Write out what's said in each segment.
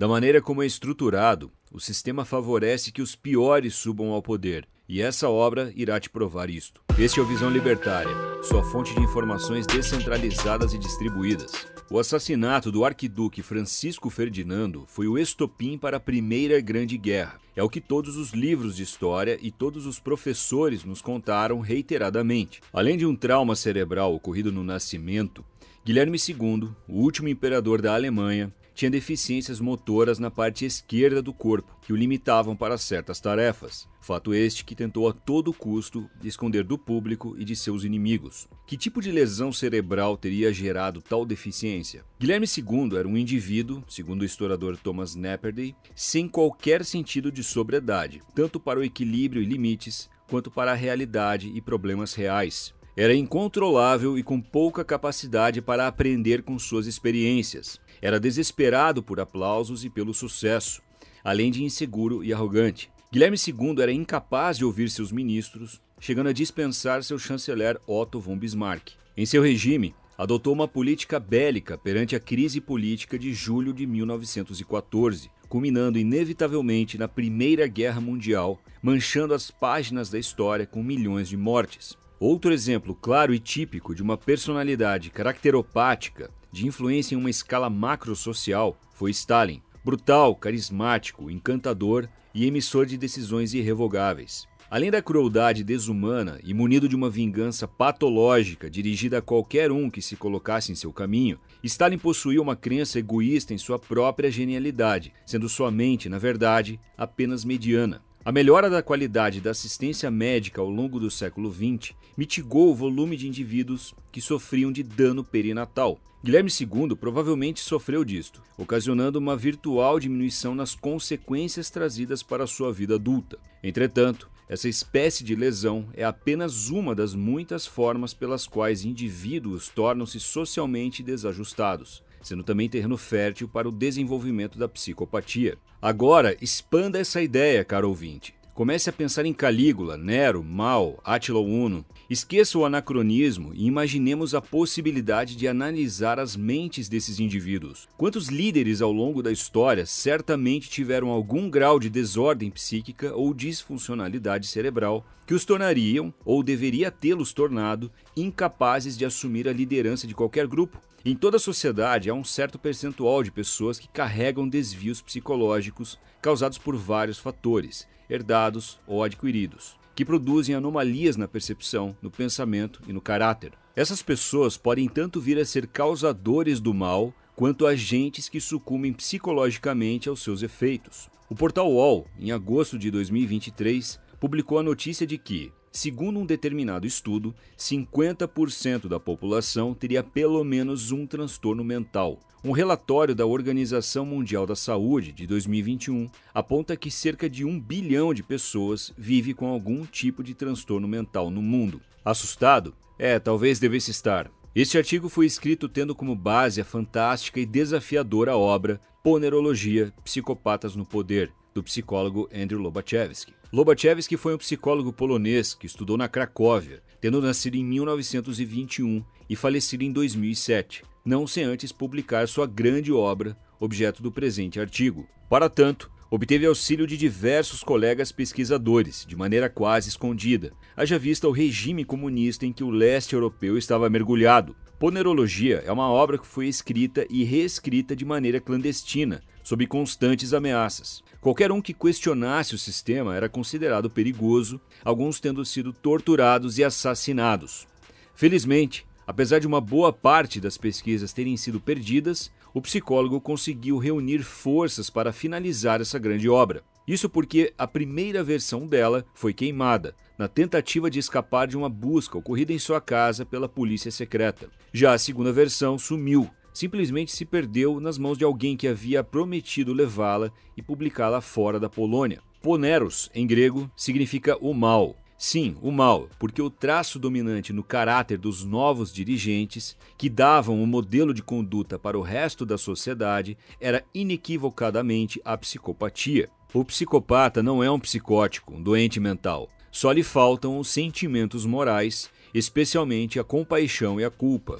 Da maneira como é estruturado, o sistema favorece que os piores subam ao poder, e essa obra irá te provar isto. Este é o Visão Libertária, sua fonte de informações descentralizadas e distribuídas. O assassinato do arquiduque Francisco Ferdinando foi o estopim para a Primeira Grande Guerra. É o que todos os livros de história e todos os professores nos contaram reiteradamente. Além de um trauma cerebral ocorrido no nascimento, Guilherme II, o último imperador da Alemanha, tinha deficiências motoras na parte esquerda do corpo, que o limitavam para certas tarefas. Fato este que tentou a todo custo esconder do público e de seus inimigos. Que tipo de lesão cerebral teria gerado tal deficiência? Guilherme II era um indivíduo, segundo o historiador Thomas Napperday, sem qualquer sentido de sobriedade, tanto para o equilíbrio e limites, quanto para a realidade e problemas reais. Era incontrolável e com pouca capacidade para aprender com suas experiências. Era desesperado por aplausos e pelo sucesso, além de inseguro e arrogante. Guilherme II era incapaz de ouvir seus ministros, chegando a dispensar seu chanceler Otto von Bismarck. Em seu regime, adotou uma política bélica perante a crise política de julho de 1914, culminando inevitavelmente na Primeira Guerra Mundial, manchando as páginas da história com milhões de mortes. Outro exemplo claro e típico de uma personalidade caracteropática de influência em uma escala macrosocial foi Stalin, brutal, carismático, encantador e emissor de decisões irrevogáveis. Além da crueldade desumana e munido de uma vingança patológica dirigida a qualquer um que se colocasse em seu caminho, Stalin possuía uma crença egoísta em sua própria genialidade, sendo sua mente, na verdade, apenas mediana. A melhora da qualidade da assistência médica ao longo do século XX mitigou o volume de indivíduos que sofriam de dano perinatal. Guilherme II provavelmente sofreu disto, ocasionando uma virtual diminuição nas consequências trazidas para sua vida adulta. Entretanto, essa espécie de lesão é apenas uma das muitas formas pelas quais indivíduos tornam-se socialmente desajustados sendo também terreno fértil para o desenvolvimento da psicopatia. Agora, expanda essa ideia, caro ouvinte. Comece a pensar em Calígula, Nero, Mao, Átila Uno. Esqueça o anacronismo e imaginemos a possibilidade de analisar as mentes desses indivíduos. Quantos líderes ao longo da história certamente tiveram algum grau de desordem psíquica ou disfuncionalidade cerebral que os tornariam, ou deveria tê-los tornado, incapazes de assumir a liderança de qualquer grupo? Em toda a sociedade há um certo percentual de pessoas que carregam desvios psicológicos causados por vários fatores, herdados ou adquiridos, que produzem anomalias na percepção, no pensamento e no caráter. Essas pessoas podem tanto vir a ser causadores do mal quanto agentes que sucumbem psicologicamente aos seus efeitos. O portal UOL, em agosto de 2023, publicou a notícia de que Segundo um determinado estudo, 50% da população teria pelo menos um transtorno mental. Um relatório da Organização Mundial da Saúde de 2021 aponta que cerca de um bilhão de pessoas vive com algum tipo de transtorno mental no mundo. Assustado? É, talvez devesse estar. Este artigo foi escrito tendo como base a fantástica e desafiadora obra Ponerologia: Psicopatas no Poder, do psicólogo Andrew Lobachevsky. Lobachevsky foi um psicólogo polonês que estudou na Cracóvia, tendo nascido em 1921 e falecido em 2007, não sem antes publicar sua grande obra, objeto do presente artigo. Para tanto, obteve auxílio de diversos colegas pesquisadores, de maneira quase escondida, haja vista o regime comunista em que o leste europeu estava mergulhado, Ponerologia é uma obra que foi escrita e reescrita de maneira clandestina, sob constantes ameaças. Qualquer um que questionasse o sistema era considerado perigoso, alguns tendo sido torturados e assassinados. Felizmente, apesar de uma boa parte das pesquisas terem sido perdidas, o psicólogo conseguiu reunir forças para finalizar essa grande obra. Isso porque a primeira versão dela foi queimada, na tentativa de escapar de uma busca ocorrida em sua casa pela polícia secreta. Já a segunda versão sumiu, simplesmente se perdeu nas mãos de alguém que havia prometido levá-la e publicá-la fora da Polônia. Poneros, em grego, significa o mal, Sim, o mal, porque o traço dominante no caráter dos novos dirigentes, que davam o um modelo de conduta para o resto da sociedade, era inequivocadamente a psicopatia. O psicopata não é um psicótico, um doente mental. Só lhe faltam os sentimentos morais, especialmente a compaixão e a culpa.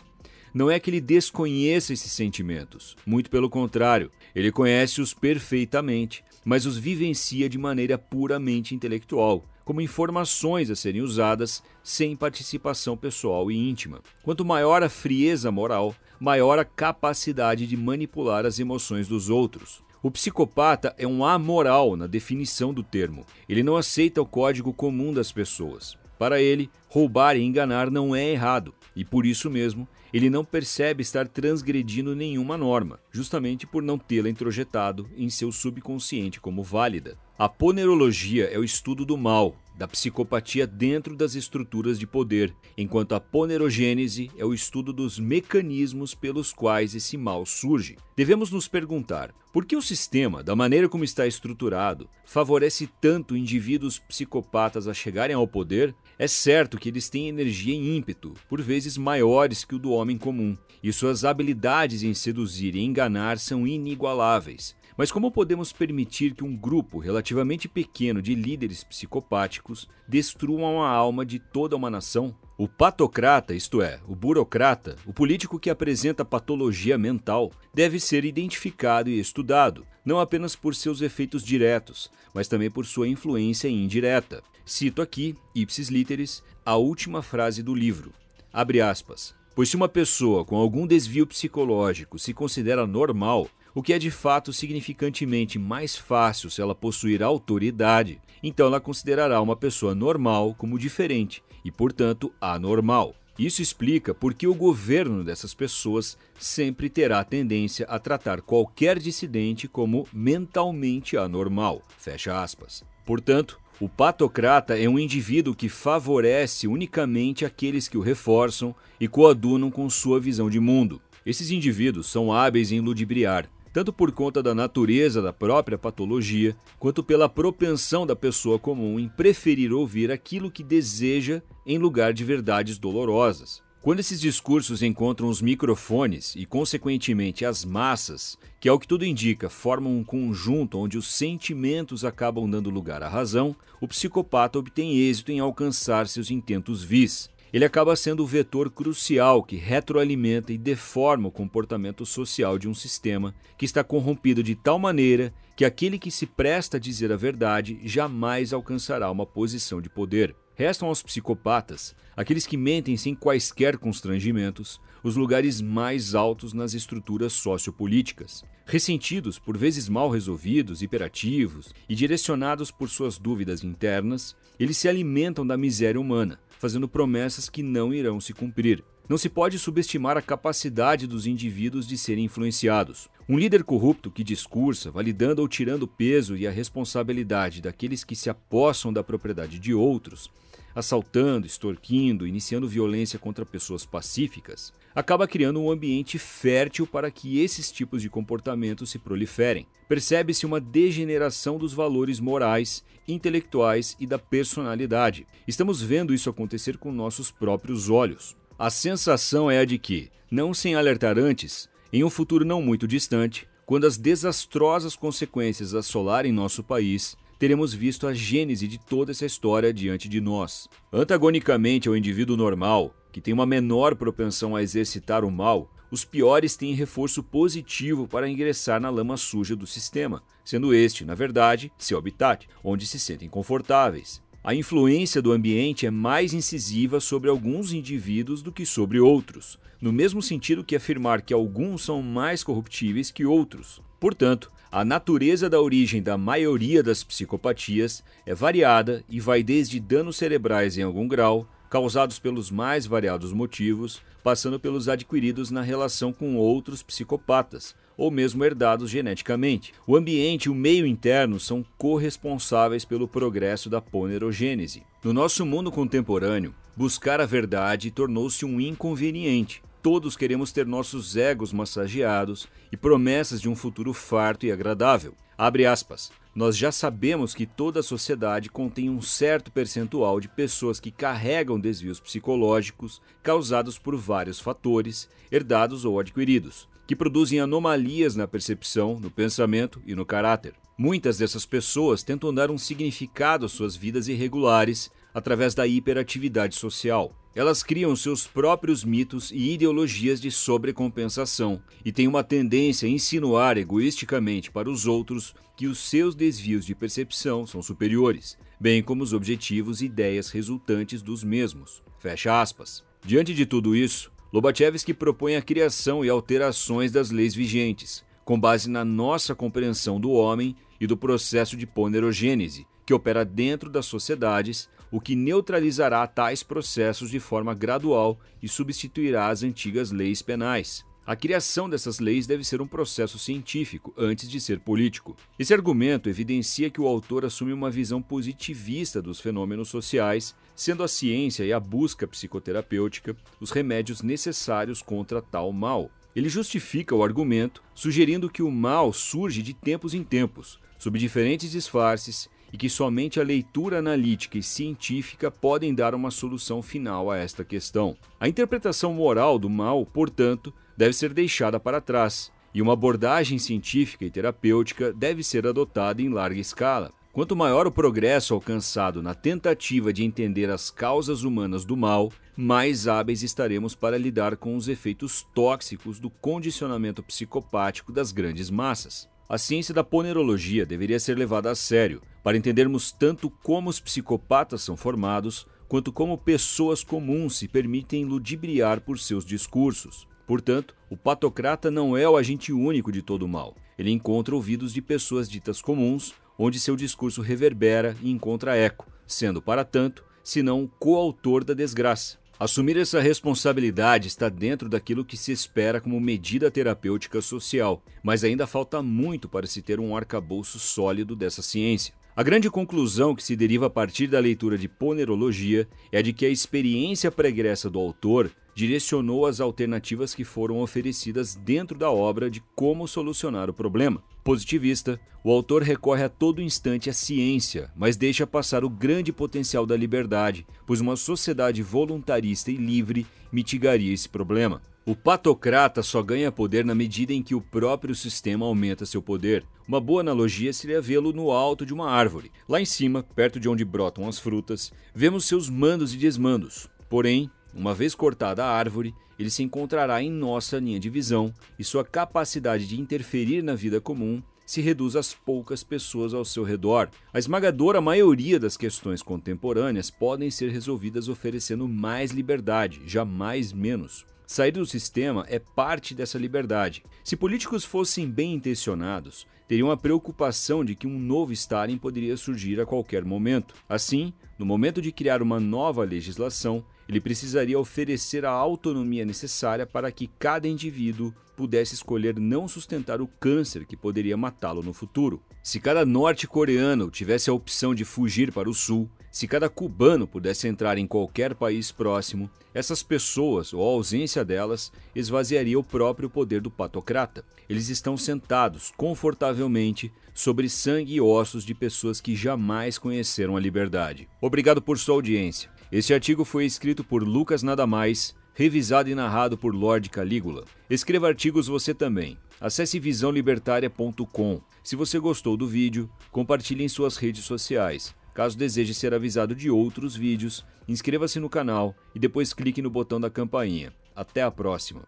Não é que ele desconheça esses sentimentos, muito pelo contrário, ele conhece-os perfeitamente, mas os vivencia de maneira puramente intelectual, como informações a serem usadas sem participação pessoal e íntima. Quanto maior a frieza moral, maior a capacidade de manipular as emoções dos outros. O psicopata é um amoral na definição do termo. Ele não aceita o código comum das pessoas. Para ele, roubar e enganar não é errado, e por isso mesmo ele não percebe estar transgredindo nenhuma norma, justamente por não tê-la introjetado em seu subconsciente como válida. A ponerologia é o estudo do mal, da psicopatia dentro das estruturas de poder, enquanto a ponerogênese é o estudo dos mecanismos pelos quais esse mal surge. Devemos nos perguntar por que o sistema, da maneira como está estruturado, favorece tanto indivíduos psicopatas a chegarem ao poder? É certo que eles têm energia e ímpeto, por vezes maiores que o do homem comum, e suas habilidades em seduzir e enganar são inigualáveis. Mas como podemos permitir que um grupo relativamente pequeno de líderes psicopáticos destruam a alma de toda uma nação? O patocrata, isto é, o burocrata, o político que apresenta patologia mental, deve ser identificado e estudado, não apenas por seus efeitos diretos, mas também por sua influência indireta. Cito aqui, ipsis literis, a última frase do livro. Abre aspas. Pois se uma pessoa com algum desvio psicológico se considera normal, o que é de fato significantemente mais fácil se ela possuir autoridade, então ela considerará uma pessoa normal como diferente e, portanto, anormal. Isso explica por que o governo dessas pessoas sempre terá a tendência a tratar qualquer dissidente como mentalmente anormal. Fecha aspas. Portanto, o patocrata é um indivíduo que favorece unicamente aqueles que o reforçam e coadunam com sua visão de mundo. Esses indivíduos são hábeis em ludibriar, tanto por conta da natureza da própria patologia, quanto pela propensão da pessoa comum em preferir ouvir aquilo que deseja em lugar de verdades dolorosas. Quando esses discursos encontram os microfones e, consequentemente, as massas, que é o que tudo indica formam um conjunto onde os sentimentos acabam dando lugar à razão, o psicopata obtém êxito em alcançar seus intentos vis, ele acaba sendo o vetor crucial que retroalimenta e deforma o comportamento social de um sistema que está corrompido de tal maneira que aquele que se presta a dizer a verdade jamais alcançará uma posição de poder. Restam aos psicopatas, aqueles que mentem sem quaisquer constrangimentos, os lugares mais altos nas estruturas sociopolíticas. Ressentidos, por vezes mal resolvidos, hiperativos e direcionados por suas dúvidas internas, eles se alimentam da miséria humana, fazendo promessas que não irão se cumprir. Não se pode subestimar a capacidade dos indivíduos de serem influenciados. Um líder corrupto que discursa, validando ou tirando o peso e a responsabilidade daqueles que se apossam da propriedade de outros, assaltando, extorquindo, iniciando violência contra pessoas pacíficas, acaba criando um ambiente fértil para que esses tipos de comportamentos se proliferem. Percebe-se uma degeneração dos valores morais, intelectuais e da personalidade. Estamos vendo isso acontecer com nossos próprios olhos. A sensação é a de que, não sem alertar antes, em um futuro não muito distante, quando as desastrosas consequências assolarem nosso país, teremos visto a gênese de toda essa história diante de nós. Antagonicamente ao indivíduo normal, que tem uma menor propensão a exercitar o mal, os piores têm reforço positivo para ingressar na lama suja do sistema, sendo este, na verdade, seu habitat, onde se sentem confortáveis. A influência do ambiente é mais incisiva sobre alguns indivíduos do que sobre outros, no mesmo sentido que afirmar que alguns são mais corruptíveis que outros. Portanto, a natureza da origem da maioria das psicopatias é variada e vai desde danos cerebrais em algum grau, causados pelos mais variados motivos, passando pelos adquiridos na relação com outros psicopatas, ou mesmo herdados geneticamente. O ambiente e o meio interno são corresponsáveis pelo progresso da ponerogênese. No nosso mundo contemporâneo, buscar a verdade tornou-se um inconveniente Todos queremos ter nossos egos massageados e promessas de um futuro farto e agradável. Abre aspas. Nós já sabemos que toda a sociedade contém um certo percentual de pessoas que carregam desvios psicológicos causados por vários fatores, herdados ou adquiridos que produzem anomalias na percepção, no pensamento e no caráter. Muitas dessas pessoas tentam dar um significado às suas vidas irregulares através da hiperatividade social. Elas criam seus próprios mitos e ideologias de sobrecompensação e têm uma tendência a insinuar egoisticamente para os outros que os seus desvios de percepção são superiores, bem como os objetivos e ideias resultantes dos mesmos. Fecha aspas. Diante de tudo isso, Lobachevsky propõe a criação e alterações das leis vigentes, com base na nossa compreensão do homem e do processo de ponerogênese, que opera dentro das sociedades, o que neutralizará tais processos de forma gradual e substituirá as antigas leis penais. A criação dessas leis deve ser um processo científico antes de ser político. Esse argumento evidencia que o autor assume uma visão positivista dos fenômenos sociais, sendo a ciência e a busca psicoterapêutica os remédios necessários contra tal mal. Ele justifica o argumento sugerindo que o mal surge de tempos em tempos, sob diferentes disfarces e que somente a leitura analítica e científica podem dar uma solução final a esta questão. A interpretação moral do mal, portanto, deve ser deixada para trás, e uma abordagem científica e terapêutica deve ser adotada em larga escala. Quanto maior o progresso alcançado na tentativa de entender as causas humanas do mal, mais hábeis estaremos para lidar com os efeitos tóxicos do condicionamento psicopático das grandes massas. A ciência da ponerologia deveria ser levada a sério para entendermos tanto como os psicopatas são formados, quanto como pessoas comuns se permitem ludibriar por seus discursos. Portanto, o patocrata não é o agente único de todo o mal. Ele encontra ouvidos de pessoas ditas comuns, onde seu discurso reverbera e encontra eco, sendo, para tanto, senão o coautor da desgraça. Assumir essa responsabilidade está dentro daquilo que se espera como medida terapêutica social, mas ainda falta muito para se ter um arcabouço sólido dessa ciência. A grande conclusão que se deriva a partir da leitura de Ponerologia é de que a experiência pregressa do autor direcionou as alternativas que foram oferecidas dentro da obra de como solucionar o problema. Positivista, o autor recorre a todo instante à ciência, mas deixa passar o grande potencial da liberdade, pois uma sociedade voluntarista e livre mitigaria esse problema. O patocrata só ganha poder na medida em que o próprio sistema aumenta seu poder. Uma boa analogia seria vê-lo no alto de uma árvore. Lá em cima, perto de onde brotam as frutas, vemos seus mandos e desmandos. Porém, uma vez cortada a árvore, ele se encontrará em nossa linha de visão e sua capacidade de interferir na vida comum se reduz às poucas pessoas ao seu redor. A esmagadora maioria das questões contemporâneas podem ser resolvidas oferecendo mais liberdade, jamais menos. Sair do sistema é parte dessa liberdade. Se políticos fossem bem intencionados, teriam a preocupação de que um novo Stalin poderia surgir a qualquer momento. Assim, no momento de criar uma nova legislação, ele precisaria oferecer a autonomia necessária para que cada indivíduo pudesse escolher não sustentar o câncer que poderia matá-lo no futuro. Se cada norte-coreano tivesse a opção de fugir para o sul, se cada cubano pudesse entrar em qualquer país próximo, essas pessoas, ou a ausência delas, esvaziaria o próprio poder do patocrata. Eles estão sentados confortavelmente sobre sangue e ossos de pessoas que jamais conheceram a liberdade. Obrigado por sua audiência. Este artigo foi escrito por Lucas Nada Mais, revisado e narrado por Lord Calígula. Escreva artigos você também. Acesse visãolibertaria.com. Se você gostou do vídeo, compartilhe em suas redes sociais. Caso deseje ser avisado de outros vídeos, inscreva-se no canal e depois clique no botão da campainha. Até a próxima!